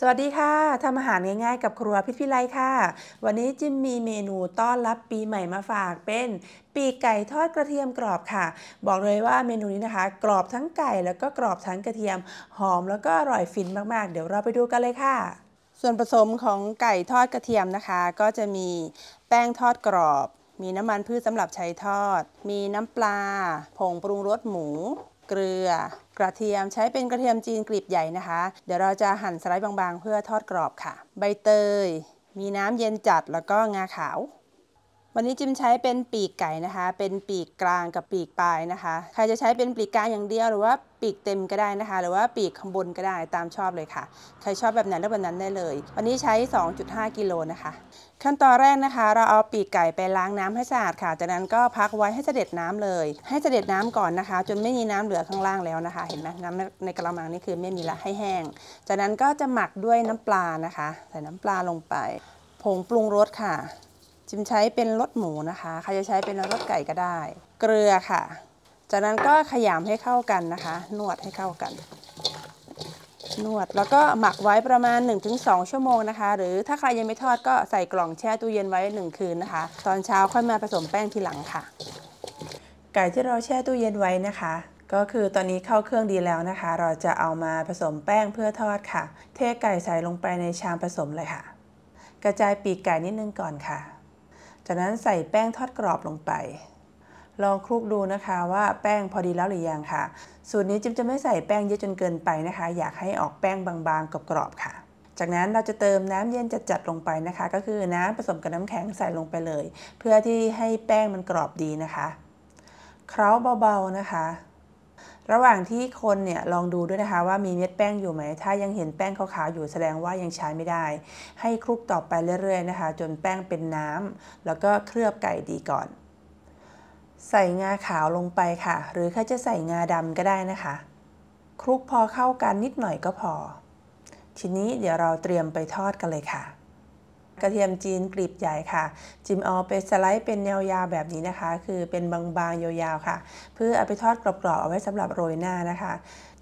สวัสดีค่ะ ทำอาหารง่ายๆกับครัวพิพิไลค่ะ วันนี้จิมมีเมนูต้อนรับปีใหม่มาฝาก เป็น ปีกไก่ทอดกระเทียมกรอบค่ะ บอกเลยว่าเมนูนี้นะคะ กรอบทั้งไก่แล้วก็กรอบทั้งกระเทียม หอมแล้วก็อร่อยฟินมากๆ เดี๋ยวเราไปดูกันเลยค่ะ ส่วนผสมของไก่ทอดกระเทียมนะคะ ก็จะมีแป้งทอดกรอบ มีน้ำมันพืชสำหรับใช้ทอด มีน้ำปลา ผงปรุงรสหมูเกลือ กระเทียมใช้เป็นกระเทียมจีนกลีบใหญ่นะคะ เดี๋ยวเราจะหั่นสไลด์บางๆ เพื่อทอดกรอบค่ะ ใบเตย มีน้ำเย็นจัด แล้วก็งาขาววันนี้จิมใช้เป็นปีกไก่นะคะ เป็นปีกกลางกับปีกปลายนะคะใครจะใช้เป็นปีกกลางอย่างเดียว หรือว่าปีกเต็มก็ได้นะคะ หรือว่าปีกข้างบนก็ได้ตามชอบเลยค่ะใครชอบแบบไหนเลือกแบบนั้นได้เลยวันนี้ใช้ 2.5 กิโลนะคะ ขั้นตอนแรกนะคะ เราเอาปีกไก่ไปล้างน้ำให้สะอาดค่ะ จากนั้นก็พักไว้ให้เสด็จน้ำเลย ให้เสด็จน้ำก่อนนะคะ จนไม่มีน้ำเหลือข้างล่างแล้วนะคะ เห็นไหมน้ำในกระมังนี่คือไม่มีละให้แห้ง จากนั้นก็จะหมักด้วยน้ำปลานะคะใส่น้ำปลาลงไป ผงปรุงรสค่ะจิมใช้เป็นรสหมูนะคะ ใครจะใช้เป็นรสไก่ก็ได้ เกลือค่ะ จากนั้นก็ขยำให้เข้ากันนะคะ นวดให้เข้ากัน นวด แล้วก็หมักไว้ประมาณ1-2ชั่วโมงนะคะ หรือถ้าใครยังไม่ทอดก็ใส่กล่องแช่ตู้เย็นไว้ 1 คืนนะคะ ตอนเช้าค่อยมาผสมแป้งทีหลังค่ะ ไก่ที่เราแช่ตู้เย็นไว้นะคะ ก็คือตอนนี้เข้าเครื่องดีแล้วนะคะ เราจะเอามาผสมแป้งเพื่อทอดค่ะ เทไก่ใส่ลงไปในชามผสมเลยค่ะ กระจายปีกไก่นิดนึงก่อนค่ะจากนั้นใส่แป้งทอดกรอบลงไป ลองคลุกดูนะคะว่าแป้งพอดีแล้วหรือยังค่ะสูตรนี้จิมจะไม่ใส่แป้งเยอะจนเกินไปนะคะ อยากให้ออกแป้งบางๆกรอบๆค่ะ จากนั้นเราจะเติมน้ำเย็นจัดๆลงไปนะคะ ก็คือน้ำผสมกับน้ำแข็งใส่ลงไปเลย เพื่อที่ให้แป้งมันกรอบดีนะคะเคล้าเบาๆนะคะระหว่างที่คนเนี่ยลองดูด้วยนะคะว่ามีเม็ดแป้งอยู่ไหม ถ้ายังเห็นแป้งขาวๆอยู่แสดงว่ายังใช้ไม่ได้ ให้คลุกต่อไปเรื่อย ๆนะคะ จนแป้งเป็นน้ำ แล้วก็เคลือบไก่ดีก่อน ใส่งาขาวลงไปค่ะ หรือใครจะใส่งาดำก็ได้นะคะคลุกพอเข้ากันนิดหน่อยก็พอ ทีนี้เดี๋ยวเราเตรียมไปทอดกันเลยค่ะกระเทียมจีนกลีบใหญ่ค่ะ จิมเอาไปสไลด์เป็นแนวยาวแบบนี้นะคะ คือเป็นบางๆ ยาวๆ ค่ะ เพื่อเอาไปทอดกรอบๆ เอาไว้สำหรับโรยหน้านะคะ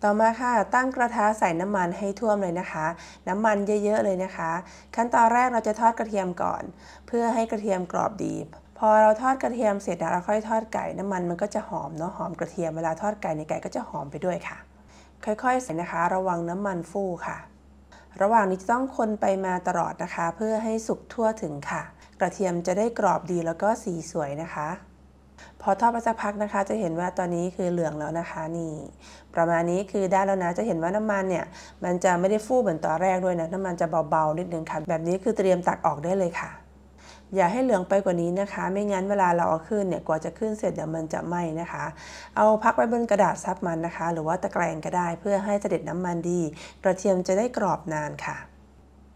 ต่อมาค่ะ ตั้งกระทะใส่น้ำมันให้ท่วมเลยนะคะ น้ำมันเยอะๆ เลยนะคะ ขั้นตอนแรกเราจะทอดกระเทียมก่อน เพื่อให้กระเทียมกรอบดี พอเราทอดกระเทียมเสร็จแล้วเราค่อยทอดไก่น้ำมันมันก็จะหอมเนาะ หอมกระเทียมเวลาทอดไก่ในไก่ก็จะหอมไปด้วยค่ะ ค่อยๆใส่นะคะ ระวังน้ำมันฟูค่ะระหว่างนี้จะต้องคนไปมาตลอดนะคะ เพื่อให้สุกทั่วถึงค่ะ กระเทียมจะได้กรอบดีแล้วก็สีสวยนะคะ พอทอดไปสักพักนะคะจะเห็นว่าตอนนี้คือเหลืองแล้วนะคะนี่ประมาณนี้คือได้แล้วนะจะเห็นว่าน้ำมันเนี่ย มันจะไม่ได้ฟูเหมือนตอนแรกด้วยนะน้ำมันจะเบาๆนิดนึงค่ะแบบนี้คือเตรียมตักออกได้เลยค่ะอย่าให้เหลืองไปกว่านี้นะคะ ไม่งั้นเวลาเราเอาขึ้นเนี่ยกว่าจะขึ้นเสร็จเดี๋ยวมันจะไหม้นะคะ เอาพักไว้บนกระดาษซับมันนะคะ หรือว่าตะแกรงก็ได้เพื่อให้เสด็จน้ำมันดี กระเทียมจะได้กรอบนานค่ะ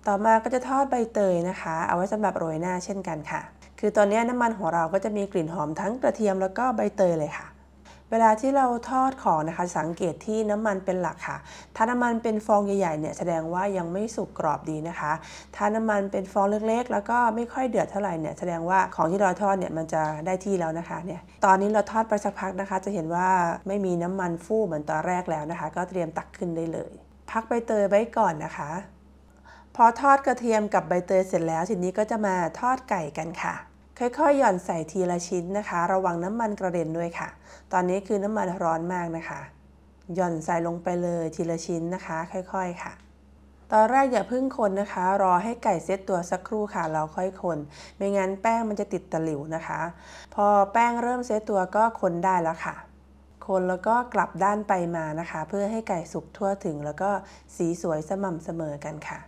ต่อมาก็จะทอดใบเตยนะคะ เอาไว้สำหรับโรยหน้าเช่นกันค่ะ คือตอนนี้น้ำมันของเราก็จะมีกลิ่นหอมทั้งกระเทียมแล้วก็ใบเตยเลยค่ะเวลาที่เราทอดของนะคะ สังเกตที่น้ำมันเป็นหลักค่ะ ถ้าน้ำมันเป็นฟองใหญ่ๆเนี่ยแสดงว่ายังไม่สุกกรอบดีนะคะ ถ้าน้ำมันเป็นฟองเล็กๆแล้วก็ไม่ค่อยเดือดเท่าไหร่เนี่ยแสดงว่าของที่เราทอดเนี่ยมันจะได้ที่แล้วนะคะเนี่ย ตอนนี้เราทอดไปสักพักนะคะ จะเห็นว่าไม่มีน้ำมันฟูเหมือนตอนแรกแล้วนะคะ ก็เตรียมตักขึ้นได้เลย พักใบเตยไว้ก่อนนะคะ พอทอดกระเทียมกับใบเตยเสร็จแล้วทีนี้ก็จะมาทอดไก่กันค่ะค่อยๆหย่อนใส่ทีละชิ้นนะคะ ระวังน้ำมันกระเด็นด้วยค่ะ ตอนนี้คือน้ำมันร้อนมากนะคะ หย่อนใส่ลงไปเลยทีละชิ้นนะคะ ค่อยๆค่ะ ตอนแรกอย่าพึ่งคนนะคะ รอให้ไก่เซตตัวสักครู่ค่ะ เราค่อยคนไม่งั้นแป้งมันจะติดตะหลิวนะคะ พอแป้งเริ่มเซตตัวก็คนได้แล้วค่ะ คนแล้วก็กลับด้านไปมานะคะ เพื่อให้ไก่สุกทั่วถึง แล้วก็สีสวยสม่ำเสมอกันค่ะ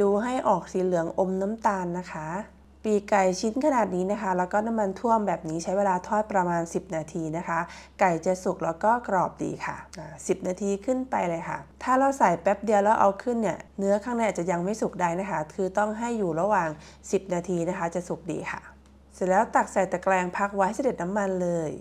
ดูให้ออกสีเหลืองอมน้ำตาลนะคะปีไก่ชิ้นขนาดนี้นะคะแล้วก็น้ำมันท่วมแบบนี้ใช้เวลาทอดประมาณ 10 นาทีนะคะ ไก่จะสุกแล้วก็กรอบดีค่ะ 10 นาทีขึ้นไปเลยค่ะ ถ้าเราใส่แป๊บเดียวแล้วเอาขึ้นเนี่ยเนื้อข้างในอาจจะยังไม่สุกได้นะคะ คือต้องให้อยู่ระหว่าง 10 นาทีนะคะ จะสุกดีค่ะ เสร็จแล้วตักใส่ตะแกรงพักไว้เสด็จน้ำมันเลย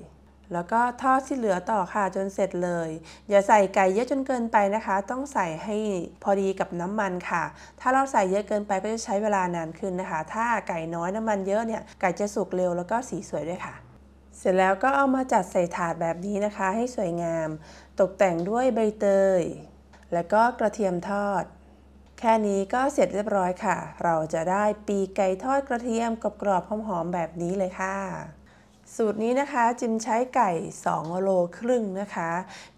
แล้วก็ทอดที่เหลือต่อค่ะจนเสร็จเลยอย่าใส่ไก่เยอะจนเกินไปนะคะ ต้องใส่ให้พอดีกับน้ำมันค่ะ ถ้าเราใส่เยอะเกินไปก็จะใช้เวลานานขึ้นนะคะ ถ้าไก่น้อยน้ำมันเยอะเนี่ยไก่จะสุกเร็วแล้วก็สีสวยด้วยค่ะ เสร็จแล้วก็เอามาจัดใส่ถาดแบบนี้นะคะ ให้สวยงาม ตกแต่งด้วยใบเตย และก็กระเทียมทอด แค่นี้ก็เสร็จเรียบร้อยค่ะ เราจะได้ปีไก่ทอดกระเทียมกรอบๆหอมๆแบบนี้เลยค่ะสูตรนี้นะคะจิมใช้ไก่2โลครึ่งนะคะ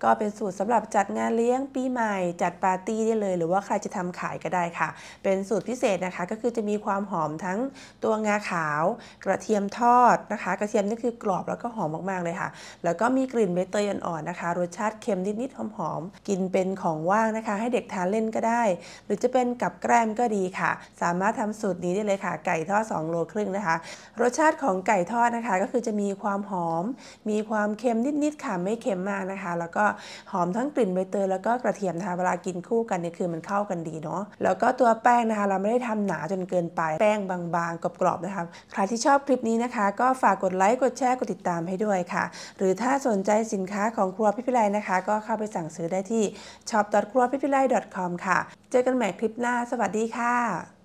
ก็เป็นสูตรสำหรับจัดงานเลี้ยงปีใหม่จัดปาร์ตี้ได้เลยหรือว่าใครจะทำขายก็ได้ค่ะ เป็นสูตรพิเศษนะคะ ก็คือจะมีความหอมทั้งตัวงาขาว กระเทียมทอดนะคะ กระเทียมนี่คือกรอบแล้วก็หอมมากๆเลยค่ะ แล้วก็มีกลิ่นใบเตยอ่อนๆนะคะ รสชาติเค็มนิด ๆ หอมๆ กินเป็นของว่างนะคะ ให้เด็กทานเล่นก็ได้ หรือจะเป็นกับแกล้มก็ดีค่ะ สามารถทำสูตรนี้ได้เลยค่ะ ไก่ทอด2โลครึ่งนะคะ รสชาติของไก่ทอดนะคะก็คือจะมีมีความหอม มีความเค็มนิด ๆ ค่ะ ไม่เค็มมากนะคะ แล้วก็หอมทั้งกลิ่นใบเตยแล้วก็กระเทียมนะคะเวลากินคู่กันเนี่ยคือมันเข้ากันดีเนาะ แล้วก็ตัวแป้งนะคะ เราไม่ได้ทำหนาจนเกินไป แป้งบาง ๆ กรอบ ๆ นะคะใครที่ชอบคลิปนี้นะคะ ก็ฝากกดไลค์ กดแชร์ กดติดตามให้ด้วยค่ะ หรือถ้าสนใจสินค้าของครัวพิพิไลนะคะก็เข้าไปสั่งซื้อได้ที่ shop ครัวพิพิไล .com ค่ะ เจอกันใหม่คลิปหน้า สวัสดีค่ะ